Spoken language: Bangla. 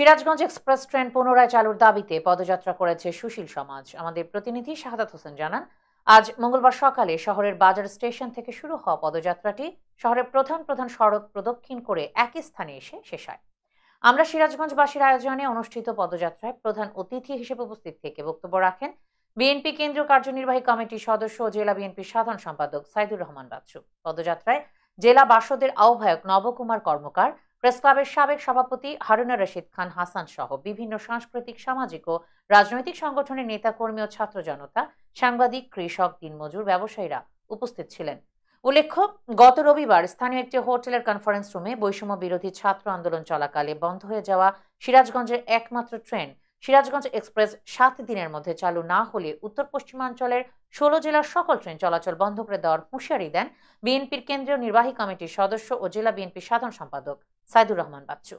সিরাজগঞ্জ এক্সপ্রেস ট্রেন পুনরায় চালুর দাবিতে পদযাত্রা করেছে সুশীল সমাজ আমাদের প্রতিনিধি শাহাদাত হোসেন জানান আজ মঙ্গলবার সকালে শহরের বাজার স্টেশন থেকে শুরু হওয়া পদযাত্রাটি শহরের প্রধান প্রধান সড়ক প্রদক্ষিণ করে একই স্থানে এসে শেষ হয় আমরা সিরাজগঞ্জবাসীর আয়োজনে অনুষ্ঠিত পদযাত্রায় প্রধান অতিথি হিসেবে উপস্থিত থেকে বক্তব্য রাখেন বিএনপি কেন্দ্রীয় কার্যনির্বাহী কমিটির সদস্য জেলা বিএনপির সাধারণ সম্পাদক সাইদুর রহমান বাচ্চু পদযাত্রায় জেলা বাসদের আহ্বায়ক নবকুমার কর্মকার প্রেস ক্লাবের সাবেক সভাপতি হারুনা রশিদ খান হাসান সহ বিভিন্ন সাংস্কৃতিক সামাজিক ও রাজনৈতিক সংগঠনের নেতাকর্মী ও ছাত্র জনতা সাংবাদিক কৃষক দিনমজুর ব্যবসায়ীরা উপস্থিত ছিলেন উল্লেখ্য গত রবিবার স্থানীয় একটি হোটেলের কনফারেন্স রুমে বৈষম্য বিরোধী ছাত্র আন্দোলন চলাকালে বন্ধ হয়ে যাওয়া সিরাজগঞ্জের একমাত্র ট্রেন সিরাজগঞ্জ এক্সপ্রেস সাত দিনের মধ্যে চালু না হলে উত্তর পশ্চিমাঞ্চলের ষোলো জেলার সকল ট্রেন চলাচল বন্ধ করে দেওয়ার হুঁশিয়ারি দেন বিএনপির কেন্দ্রীয় নির্বাহী কমিটির সদস্য ও জেলা বিএনপির সাধারণ সম্পাদক সাইদুর রহমান বাচ্চু